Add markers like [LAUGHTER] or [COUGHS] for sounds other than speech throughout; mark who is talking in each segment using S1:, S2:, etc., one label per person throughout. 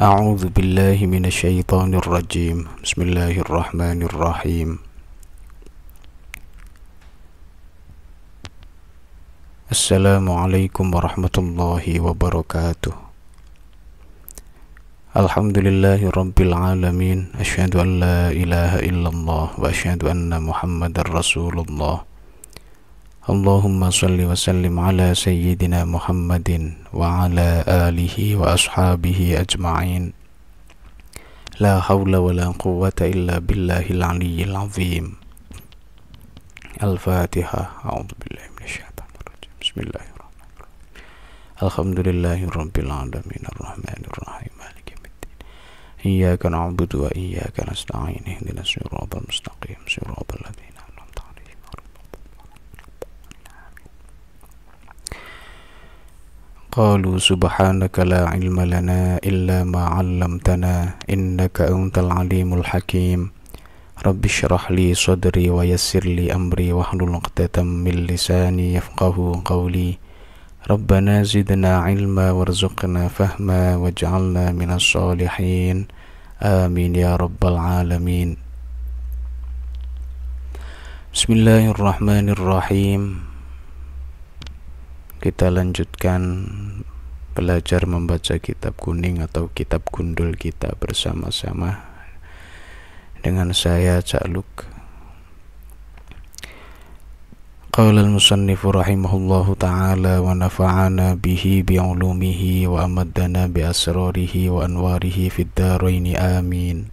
S1: أعوذ بالله من الشيطان الرجيم بسم الله الرحمن الرحيم السلام عليكم ورحمة الله وبركاته الحمد لله رب العالمين أشهد أن لا إله إلا الله وأشهد أن محمد رسول الله اللهم صل وسلم على سيدنا محمد وعلى آله وأصحابه أجمعين لا حول ولا قوة إلا بالله العلي العظيم الفاتحة أعوذ بالله من الشيطان الرجيم بسم الله الرحمن الرحيم الحمد لله رب العالمين الرحمن الرحيم مالك يوم الدين إياك نعبد وإياك نستعين اهدنا الصراط المستقيم صراط الذين قالوا سبحانك لا علم لنا إلا ما علمتنا إنك أنت العليم الحكيم رب اشرح لي صدري ويسر لي أمري واحلل عقدة من لساني يفقه قولي ربنا زدنا علما وارزقنا فهما واجعلنا من الصالحين آمين يا رب العالمين بسم الله الرحمن الرحيم kita lanjutkan belajar membaca kitab kuning atau kitab gundul kita bersama-sama dengan saya Cak Luk. Qala al-musannif rahimahullahu taala wa nafa'ana bihi bi wa amaddana bi asrarihi wa anwarihi fid amin.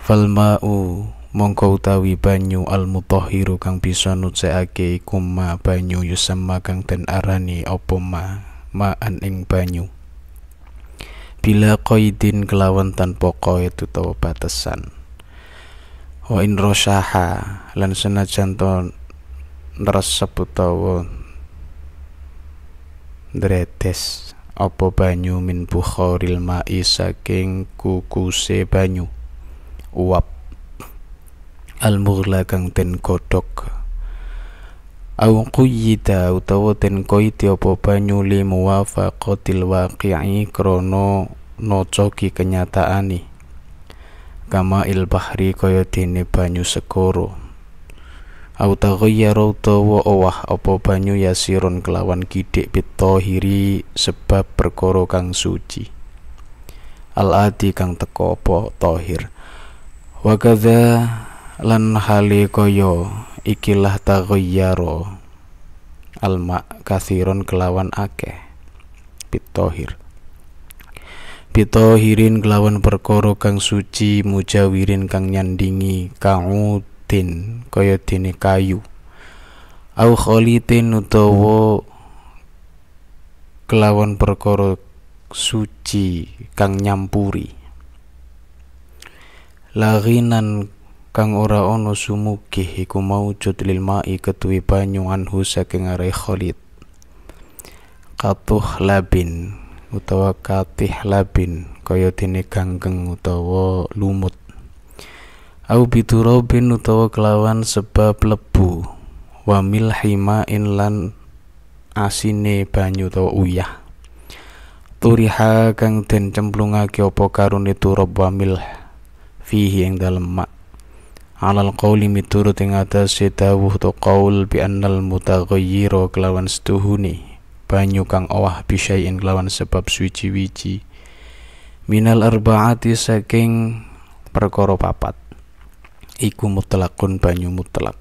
S1: Falma'u mongko utawi banyu al mutahhiru kang bisa nuceake iku ma banyu yusama kang den arani apa ma maan ing banyu bila koi din kelawan tanpa qaid utawa batasan wa in rosaha lan senajan to nresep utawa dretes opo banyu min bukharil ma'i saking kukuse banyu uap al-mughla kang ten kodok au quyita utawa ten koiti apa banyu li muwafaqatil waqi'i krono nocoki kenyataane kama il bahri kaya dene banyu sekoro au taghayyara utawa owah opo banyu yasirun kelawan kidik pitohiri sebab perkoro kang suci al adi kang teko po tohir wa lan hale koyo ikilah taghayyaro alma kasiron kelawan akeh pitohir pitohirin kelawan perkoro kang suci mujawirin kang nyandingi kautin koyo dene kayu au kholitin utawa kelawan perkoro suci kang nyampuri laginan kang ora ono sumugih iku maujud lil ma'i ketui banyu anhu saking arai Khalid katuh labin utawa katih labin kaya dene ganggeng utawa lumut au biturabin utawa kelawan sebab lebu wa milhima inland asine banyu utawa uyah turiha kang den cemplungake apa karone turab wa milh fihi ing dalem mak alal qawli miturut ing atase dawuh to qaul bi annal mutaghayyira kelawan setuhuni banyu kang owah bisyai'in kelawan sebab suci-wici minal arbaati saking perkoro papat iku mutlakun banyu mutlak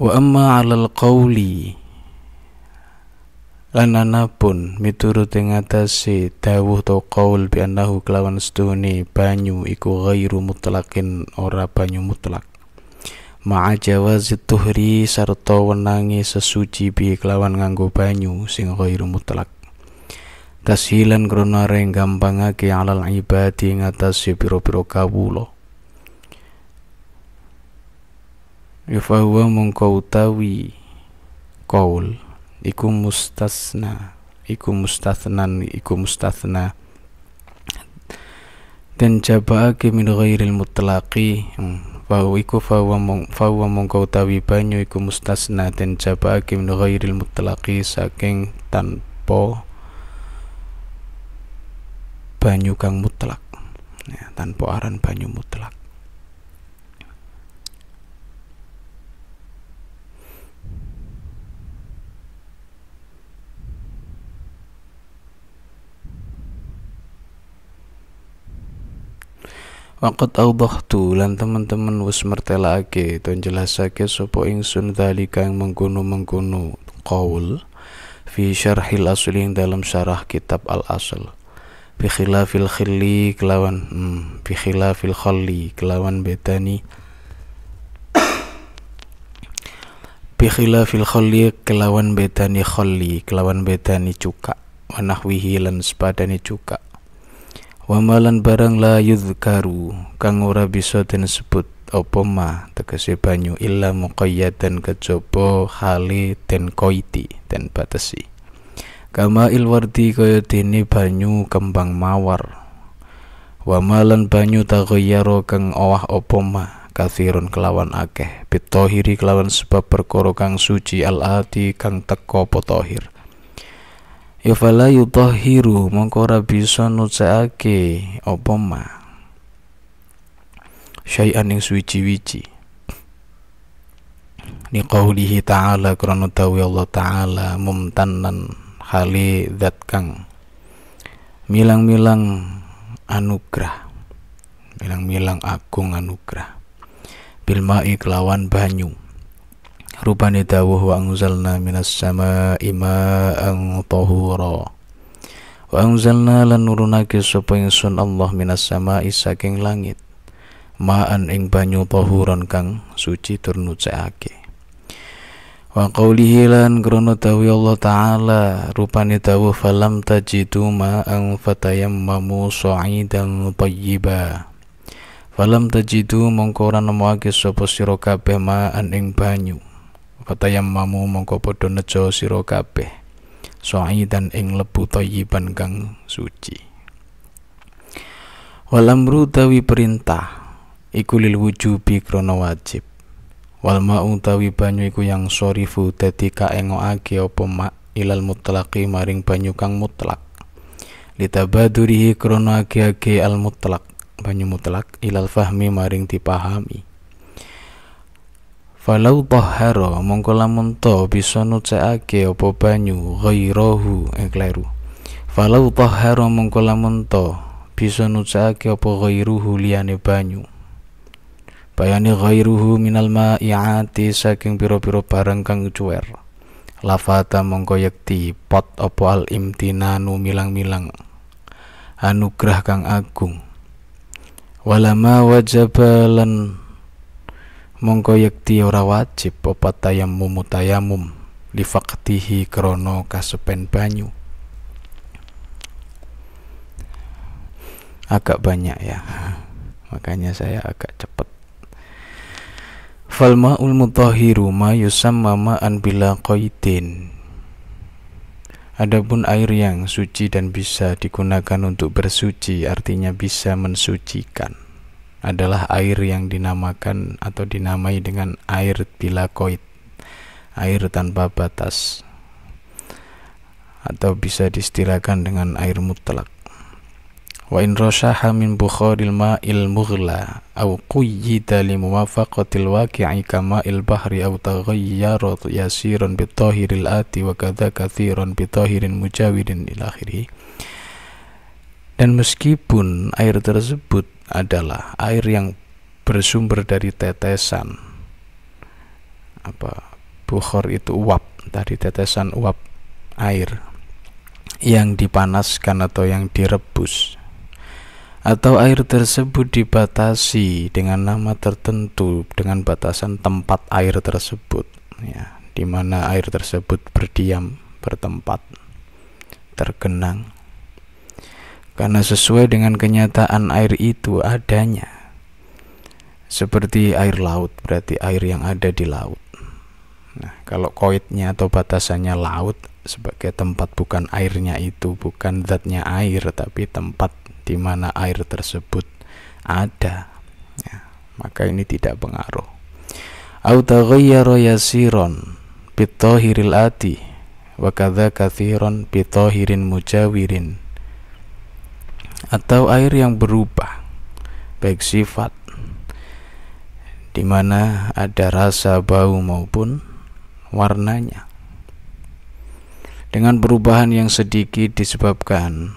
S1: wa amma alal qawli lan pun miturut ing atase dawuh to qaul bi annahu kelawan sedune banyu iku ghairu mutlakin ora banyu mutlak ma'a jawazi tuhri sarta wenangi sesuci bi kelawan nganggo banyu sing ghairu mutlak Kasilan krana reng gampangake alal ibadi ngatasi pira-pira kawula Yufahuwa mongkau utawi Kaul iku mustasna iku mustathnan iku mustathna dan jabaake min ghairil mutlaqi hmm, fahu iku fahuwa mong mong kau tahu banyu iku mustasna dan jabaake min ghairil mutlaqi saking tanpa banyu kang mutlak ya, tanpa aran banyu mutlak Waqat aubahtu lan teman-teman wis mertelake to jelasake sapa ingsun dalika yang mengkono-mengkono qaul fi syarhil asli yang dalam syarah kitab al asl fi khilafil khilli kelawan hmm, fi khilafil khalli kelawan betani fi [COUGHS] khilafil khalli kelawan betani khalli kelawan betani cuka wanahwihi lan sepadani cuka wamalan barang la yudhkaru kang ora bisa dan sebut apa ma tegese banyu illa dan kejobo hale koi koiti ten batesi kama ilwardi kaya dini banyu kembang mawar wamalan banyu takoyaro kang owah apa ma kathirun kelawan akeh bitohiri kelawan sebab perkoro kang suci al adi kang teko potohir ya fala yutahhiru mongko ora bisa nucake apa ma syai'an ing suci-wici qaulihi ta'ala krana tawi ya Allah ta'ala mumtannan hali zat kang milang-milang anugrah milang-milang agung anugrah bilma'i kelawan banyu rubani dawuh wa anzalna minas samaa'i ma'an tahura wa anzalna lan nurunake sapa ingsun Allah minas samaa'i saking langit ma'an ing banyu tohuron kang suci tur nucekake wa qaulihi lan krana dawuh Allah taala rupane dawuh falam tajidu ma'an fatayammamu sa'idan thayyiba falam tajidu mongkoran ora agis sopo sira kabeh ma'an ing banyu Mamu mongko podo nejo siro kabeh dan ing lebu thayyiban kang suci Walamru tawi perintah iku lil wujubi krono wajib wal ma'u tawi banyu iku yang sorifu dadi engo opo mak ilal mutlaki maring banyu kang mutlak litabadurihi krono age-age al mutlak banyu mutlak ilal fahmi maring dipahami Falau tahara mongko lamun to bisa nucekake opo banyu ghairahu ing kleru. Falau tahara mongko lamun to bisa nucekake opo ghairuhu liyane banyu. Bayane ghairuhu minal ma'iati saking pira-pira barang kang cuwer. Lafata mongko yakti pot opo al imtinanu milang-milang. Anugrah kang agung. Walama wajabalan mongko yakti ora wajib opat tayamum tayamum li faktihi krana kasepen banyu agak banyak ya [LAUGHS] makanya saya agak cepat Falma ul mutahhiru ma yusamma ma'an bila qaidin Adapun air yang suci dan bisa digunakan untuk bersuci artinya bisa mensucikan adalah air yang dinamakan atau dinamai dengan air tilakoid air tanpa batas, atau bisa diistilahkan dengan air mutlak. Wa in rosaha min ma ma'il mughla aw quyyida li muwafaqatil waqi'i kama il bahri aw taghayyarat yasiran bitahiril ati wa kadza katsiran bitahirin mujawidin ila akhirih dan meskipun air tersebut adalah air yang bersumber dari tetesan apa bukhor itu uap tadi tetesan uap air yang dipanaskan atau yang direbus atau air tersebut dibatasi dengan nama tertentu dengan batasan tempat air tersebut ya di mana air tersebut berdiam bertempat tergenang karena sesuai dengan kenyataan air itu adanya. Seperti air laut, berarti air yang ada di laut. Nah, kalau koitnya atau batasannya laut sebagai tempat bukan airnya itu, bukan zatnya air, tapi tempat di mana air tersebut ada. Ya, maka ini tidak pengaruh. autaghayyara yasiron bitahiril ati wa kadza bitahirin mujawirin atau air yang berubah baik sifat di mana ada rasa bau maupun warnanya dengan perubahan yang sedikit disebabkan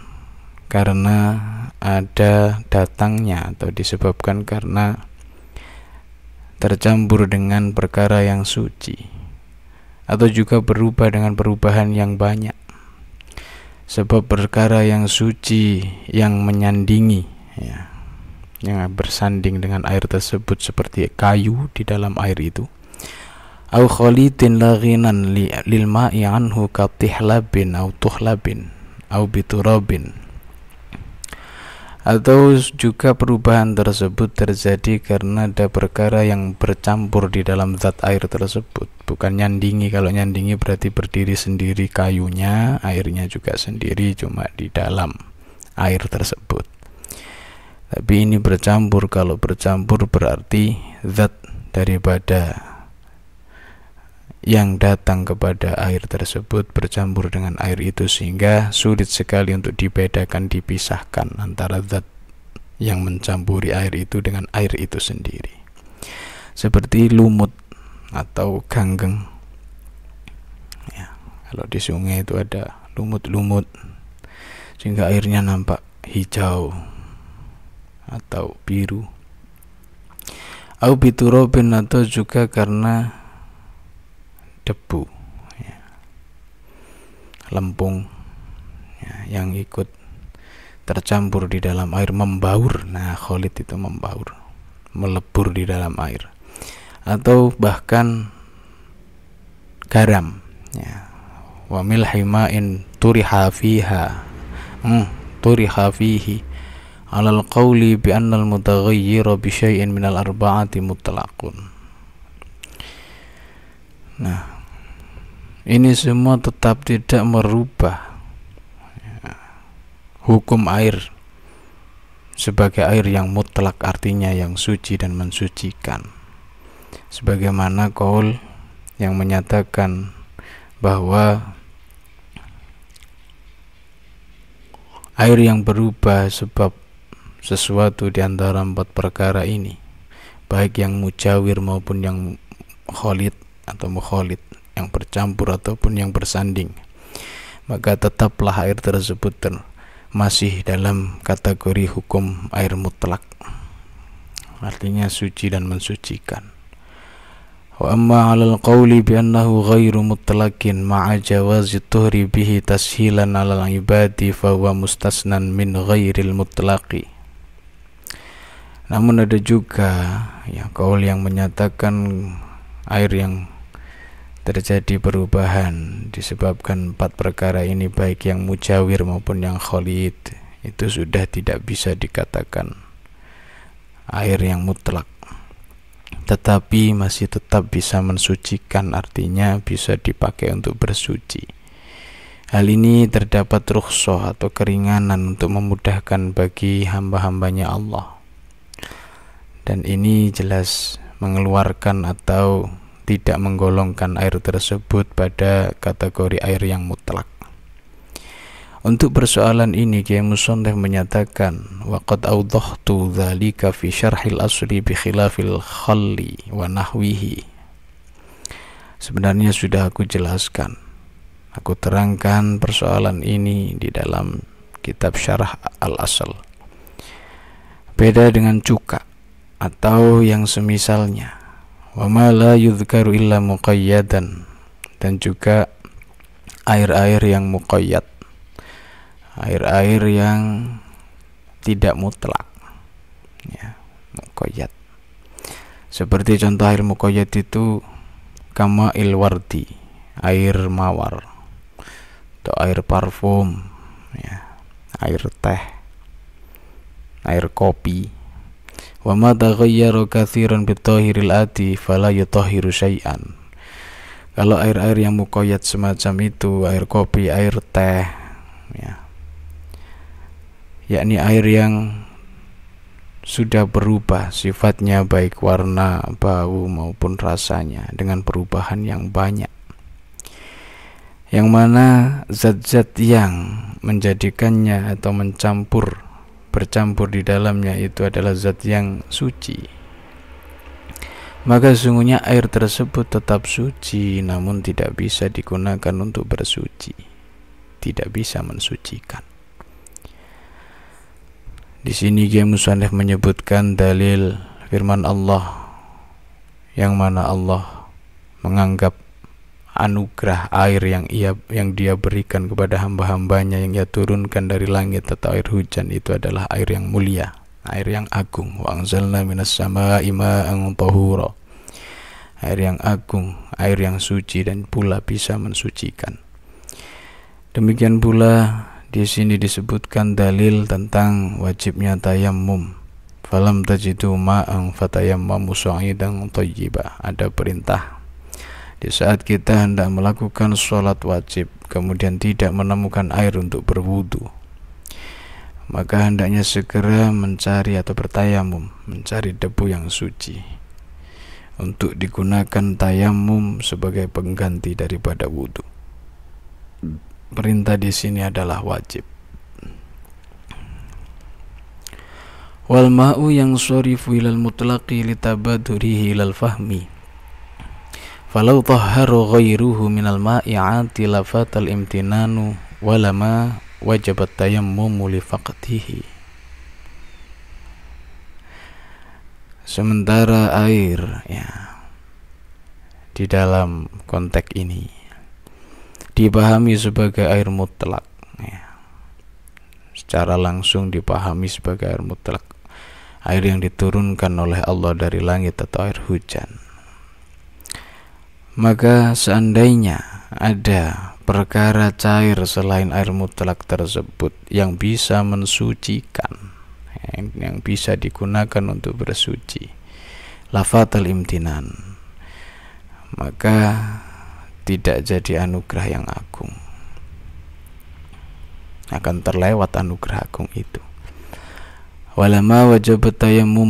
S1: karena ada datangnya atau disebabkan karena tercampur dengan perkara yang suci atau juga berubah dengan perubahan yang banyak sebab perkara yang suci yang menyandingi ya, yang bersanding dengan air tersebut seperti kayu di dalam air itu au khalitin laghinan lil ma'i anhu ka tihlabin au tuhlabin au biturabin atau juga perubahan tersebut terjadi karena ada perkara yang bercampur di dalam zat air tersebut bukan nyandingi kalau nyandingi berarti berdiri sendiri kayunya airnya juga sendiri cuma di dalam air tersebut tapi ini bercampur kalau bercampur berarti zat daripada yang datang kepada air tersebut bercampur dengan air itu sehingga sulit sekali untuk dibedakan dipisahkan antara zat yang mencampuri air itu dengan air itu sendiri seperti lumut atau ganggeng ya, kalau di sungai itu ada lumut-lumut sehingga airnya nampak hijau atau biru au atau juga karena debu ya. lempung ya, yang ikut tercampur di dalam air membaur nah kholit itu membaur melebur di dalam air atau bahkan garam ya wa milhimain turiha fiha hmm, turiha fihi alal qawli bi annal mutaghayyira bi syai'in minal arba'ati mutlaqun nah ini semua tetap tidak merubah ya, hukum air sebagai air yang mutlak artinya yang suci dan mensucikan sebagaimana kaul yang menyatakan bahwa air yang berubah sebab sesuatu di antara empat perkara ini baik yang mujawir maupun yang kholid atau mukholid yang bercampur ataupun yang bersanding maka tetaplah air tersebut ter masih dalam kategori hukum air mutlak artinya suci dan mensucikan wa amma 'alal qawli bi annahu ghairu mutlaqin ma'a jawazi tuhri bihi tashilan 'alal ibadi fa huwa mustasnan min ghairil mutlaqi namun ada juga ya kaul yang menyatakan air yang terjadi perubahan disebabkan empat perkara ini baik yang mujawir maupun yang kholid itu sudah tidak bisa dikatakan air yang mutlak tetapi masih tetap bisa mensucikan artinya bisa dipakai untuk bersuci hal ini terdapat rukhsah atau keringanan untuk memudahkan bagi hamba-hambanya Allah dan ini jelas mengeluarkan atau tidak menggolongkan air tersebut pada kategori air yang mutlak. Untuk persoalan ini Kiai Musonteh menyatakan waqad awdahtu dzalika fi syarhil asli bi khilafil khalli wa nahwihi. Sebenarnya sudah aku jelaskan. Aku terangkan persoalan ini di dalam kitab Syarah al asal. Beda dengan cuka atau yang semisalnya Wamala la yudhkaru illa muqayyadan dan juga air-air yang muqayyad air-air yang tidak mutlak ya muqayyad seperti contoh air muqayyad itu kama ilwardi air mawar atau air parfum ya air teh air kopi wa ma taghayyara katsiran bitahiril ati fala yutahiru syai'an kalau air-air yang mukoyat semacam itu air kopi air teh ya yakni air yang sudah berubah sifatnya baik warna bau maupun rasanya dengan perubahan yang banyak yang mana zat-zat yang menjadikannya atau mencampur bercampur di dalamnya itu adalah zat yang suci maka sesungguhnya air tersebut tetap suci namun tidak bisa digunakan untuk bersuci tidak bisa mensucikan di sini Kiai Musanif menyebutkan dalil firman Allah yang mana Allah menganggap anugerah air yang ia yang dia berikan kepada hamba-hambanya yang ia turunkan dari langit atau air hujan itu adalah air yang mulia air yang agung wa anzalna minas sama'i ma'an tahura air yang agung air yang suci dan pula bisa mensucikan demikian pula di sini disebutkan dalil tentang wajibnya tayammum falam tajidu ma'an fatayammamu sa'idan tayyiba ada perintah di saat kita hendak melakukan sholat wajib, kemudian tidak menemukan air untuk berwudu, maka hendaknya segera mencari atau bertayamum, mencari debu yang suci, untuk digunakan tayamum sebagai pengganti daripada wudu. Perintah di sini adalah wajib. wal ma'u yang sorifu ilal mutlaqi litabadurihi ilal fahmi falau tahharu ghairuhu minal ma'i'ati lafatal imtinanu walama wajabat tayammumu li faqtihi sementara air ya di dalam konteks ini dipahami sebagai air mutlak ya. secara langsung dipahami sebagai air mutlak air yang diturunkan oleh Allah dari langit atau air hujan maka seandainya ada perkara cair selain air mutlak tersebut yang bisa mensucikan yang, bisa digunakan untuk bersuci lafatul imtinan maka tidak jadi anugerah yang agung akan terlewat anugerah agung itu walama wajib tayammum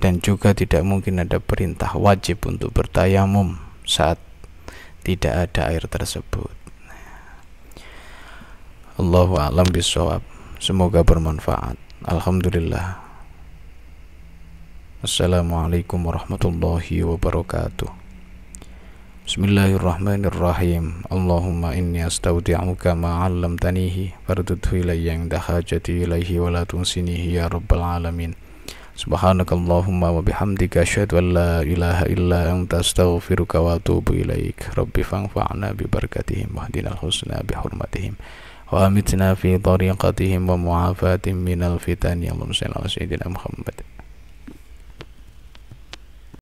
S1: dan juga tidak mungkin ada perintah wajib untuk bertayamum saat tidak ada air tersebut. Allahu a'lam bishawab. Semoga bermanfaat. Alhamdulillah. Assalamualaikum warahmatullahi wabarakatuh. Bismillahirrahmanirrahim. Allahumma inni astaudi'uka ma'allam tanihi fardudhu ilayya indah hajati ilayhi walatun sinihi ya rabbal alamin. Subhanakallahumma wa bihamdika asyhadu an la ilaha illa anta astaghfiruka wa atubu ilaik. Rabbi fanfa'na bi barakatihim wahdina husna bi hurmatihim. Wa amitna fi tariqatihim wa mu'afatihim minal fitan ya Allahumma sayyidina Muhammad.